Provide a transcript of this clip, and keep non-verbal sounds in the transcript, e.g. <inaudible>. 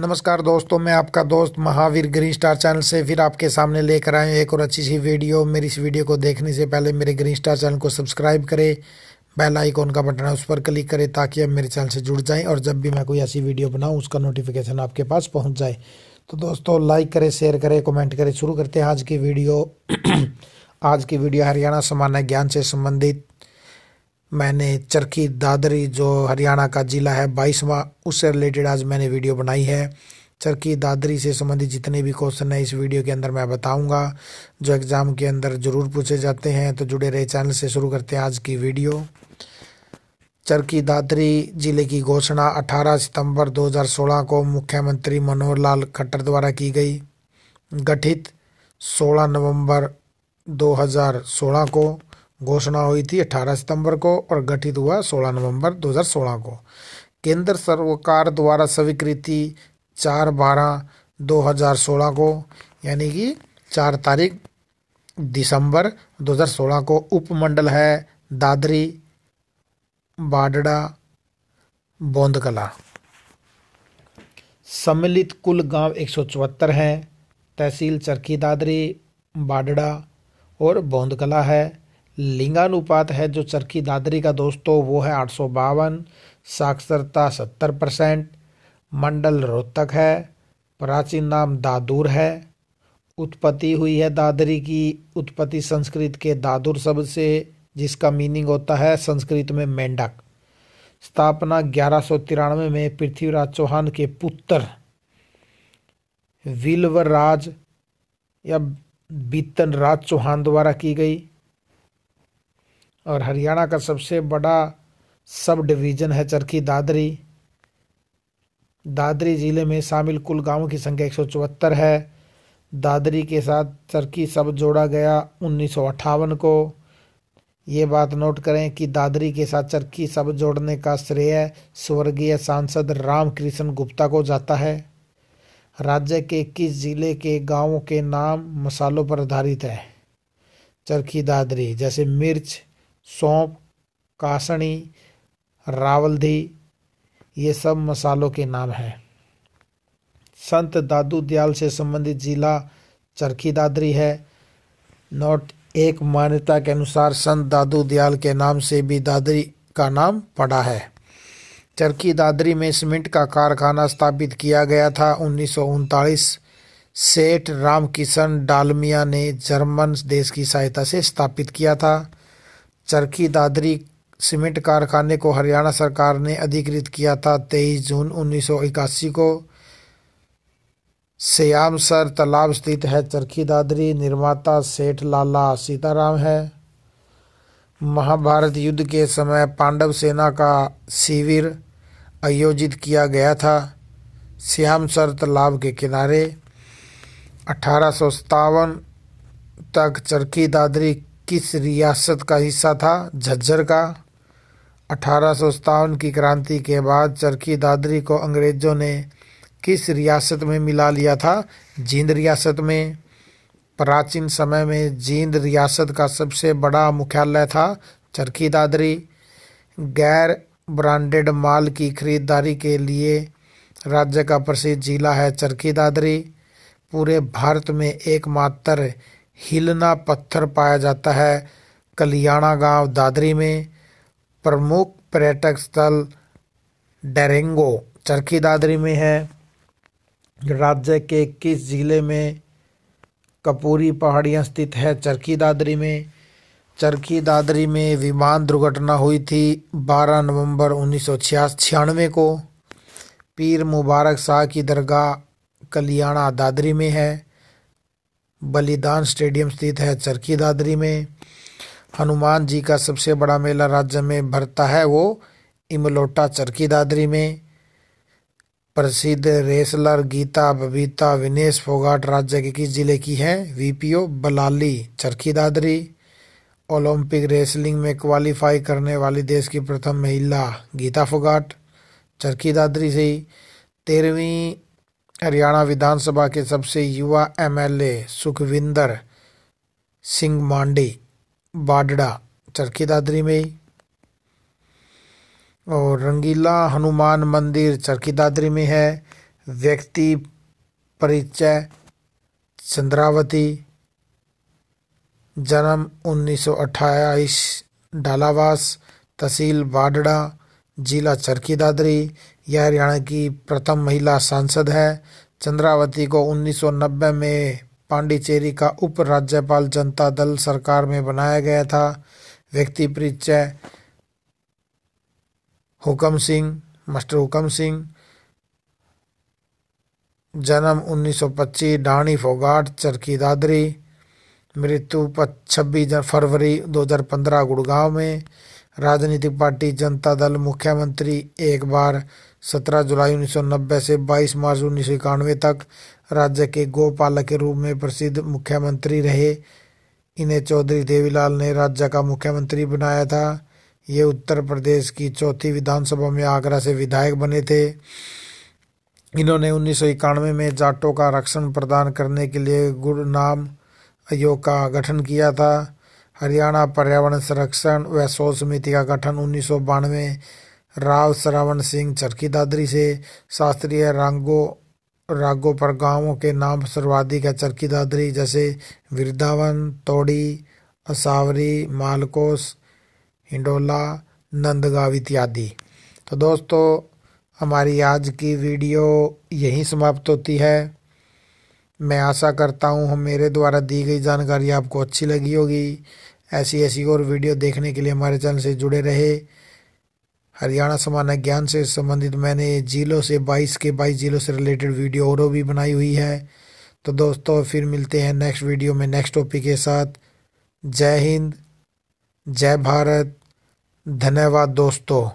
नमस्कार दोस्तों मैं आपका दोस्त महावीर ग्रीन स्टार चैनल से फिर आपके सामने लेकर आए एक और अच्छी सी वीडियो मेरी इस वीडियो को देखने से पहले मेरे ग्रीन स्टार चैनल को सब्सक्राइब करें बेल आइकॉन का बटन है उस पर क्लिक करें ताकि आप मेरे चैनल से जुड़ जाएं और जब भी मैं कोई ऐसी वीडियो बनाऊँ उसका नोटिफिकेशन आपके पास पहुँच जाए तो दोस्तों लाइक करें शेयर करें कॉमेंट करें शुरू करते हैं आज की वीडियो <clears throat> आज की वीडियो हरियाणा सामान्य ज्ञान से संबंधित मैंने चरखी दादरी जो हरियाणा का ज़िला है बाईसवां उससे रिलेटेड आज मैंने वीडियो बनाई है चरखी दादरी से संबंधित जितने भी क्वेश्चन हैं इस वीडियो के अंदर मैं बताऊंगा जो एग्ज़ाम के अंदर ज़रूर पूछे जाते हैं तो जुड़े रहे चैनल से शुरू करते हैं आज की वीडियो चरखी दादरी जिले की घोषणा 18 सितंबर 2016 को मुख्यमंत्री मनोहर लाल खट्टर द्वारा की गई गठित 16 नवंबर 2016 को घोषणा हुई थी 18 सितंबर को और गठित हुआ 16 नवंबर 2016 को केंद्र सरकार द्वारा स्वीकृति चार बारह 2016 को यानी कि चार तारीख दिसंबर 2016 को उपमंडल है दादरी बाडड़ा बोंदकला सम्मिलित कुल गांव एक हैं तहसील चरखी दादरी बाडड़ा और बोंदकला है लिंगानुपात है जो चरखी दादरी का दोस्तों वो है आठ सौ बावन साक्षरता सत्तर परसेंट मंडल रोहतक है प्राचीन नाम दादूर है उत्पत्ति हुई है दादरी की उत्पत्ति संस्कृत के दादुर शब्द से जिसका मीनिंग होता है संस्कृत में मेंढक स्थापना ग्यारह सौ तिरानवे में पृथ्वीराज चौहान के पुत्र विल्वराज या बीतन राज चौहान द्वारा की गई और हरियाणा का सबसे बड़ा सब डिवीज़न है चरखी दादरी दादरी ज़िले में शामिल कुल गांवों की संख्या एक है दादरी के साथ चरखी सब जोड़ा गया उन्नीस को ये बात नोट करें कि दादरी के साथ चरखी सब जोड़ने का श्रेय स्वर्गीय सांसद रामकृष्ण गुप्ता को जाता है राज्य के इक्कीस जिले के गांवों के नाम मसालों पर आधारित है चरखी दादरी जैसे मिर्च सौंप कासणी रावलधी ये सब मसालों के नाम हैं संत दादू दयाल से संबंधित जिला चरखी दादरी है नोट एक मान्यता के अनुसार संत दादू दयाल के नाम से भी दादरी का नाम पड़ा है चरखी दादरी में सीमेंट का कारखाना स्थापित किया गया था उन्नीस सेठ रामकिशन डालमिया ने जर्मन देश की सहायता से स्थापित किया था चरखी दादरी सीमेंट कारखाने को हरियाणा सरकार ने अधिकृत किया था तेईस जून उन्नीस को श्यामसर तालाब स्थित है चरखी दादरी निर्माता सेठ लाला सीताराम है महाभारत युद्ध के समय पांडव सेना का शिविर आयोजित किया गया था श्यामसर तालाब के किनारे अठारह तक चरखी दादरी किस रियासत का हिस्सा था झज्जर का अठारह की क्रांति के बाद चरखी दादरी को अंग्रेज़ों ने किस रियासत में मिला लिया था जींद रियासत में प्राचीन समय में जींद रियासत का सबसे बड़ा मुख्यालय था चरखी दादरी गैर ब्रांडेड माल की खरीदारी के लिए राज्य का प्रसिद्ध जिला है चरखी दादरी पूरे भारत में एकमात्र हिलना पत्थर पाया जाता है कलियाणा गांव दादरी में प्रमुख पर्यटक स्थल डेरेंगो चरखी दादरी में है राज्य के इक्कीस जिले में कपूरी पहाड़ियाँ स्थित है चरखी दादरी में चरखी दादरी में विमान दुर्घटना हुई थी 12 नवंबर उन्नीस सौ छियानवे को पीर मुबारक शाह की दरगाह कलियाणा दादरी में है बलिदान स्टेडियम स्थित है चरखी दादरी में हनुमान जी का सबसे बड़ा मेला राज्य में भरता है वो इमलोटा चरखी दादरी में प्रसिद्ध रेसलर गीता बबीता विनेश फोगाट राज्य के किस जिले की है VPO Balali Charkhi Dadri Olympic wrestling में क्वालिफाई करने वाली देश की प्रथम महिला गीता फोगाट चरखी दादरी से ही तेरहवीं हरियाणा विधानसभा के सबसे युवा एमएलए सुखविंदर सिंह मांडी बाडड़ा चरखी दादरी में और रंगीला हनुमान मंदिर चरखी दादरी में है व्यक्ति परिचय चंद्रावती जन्म 1928 डालावास तहसील बाडड़ा जिला चरखी दादरी यह हरियाणा की प्रथम महिला सांसद है चंद्रावती को 1990 में पांडिचेरी का उप राज्यपाल जनता दल सरकार में बनाया गया था व्यक्ति परिचय हुकम सिंह मास्टर हुकम सिंह जन्म 1925 डाणी फोगाट चरखी दादरी मृत्यु छब्बीस फरवरी 2015 गुड़गांव में राजनीतिक पार्टी जनता दल मुख्यमंत्री एक बार 17 जुलाई 1990 से 22 मार्च उन्नीस तक राज्य के गोपालक के रूप में प्रसिद्ध मुख्यमंत्री रहे इन्हें चौधरी देवीलाल ने राज्य का मुख्यमंत्री बनाया था ये उत्तर प्रदेश की चौथी विधानसभा में आगरा से विधायक बने थे इन्होंने उन्नीस में जाटों का आरक्षण प्रदान करने के लिए गुड़ नाम आयोग का गठन किया था हरियाणा पर्यावरण संरक्षण व शोध समिति का गठन उन्नीस सौ बानवे राव श्रवण सिंह चरखी दादरी से शास्त्रीय रंगो रागों पर गांवों के नाम सर्वाधिक है चरखी दादरी जैसे वृंदावन तोड़ी असावरी मालकोस हिंडोला नंदगांव इत्यादि तो दोस्तों हमारी आज की वीडियो यहीं समाप्त होती है मैं आशा करता हूँ मेरे द्वारा दी गई जानकारी आपको अच्छी लगी होगी ऐसी ऐसी और वीडियो देखने के लिए हमारे चैनल से जुड़े रहे हरियाणा समान ज्ञान से संबंधित मैंने जिलों से 22 के 22 जिलों से रिलेटेड वीडियो और भी बनाई हुई है तो दोस्तों फिर मिलते हैं नेक्स्ट वीडियो में नेक्स्ट टॉपिक के साथ जय हिंद जय भारत धन्यवाद दोस्तों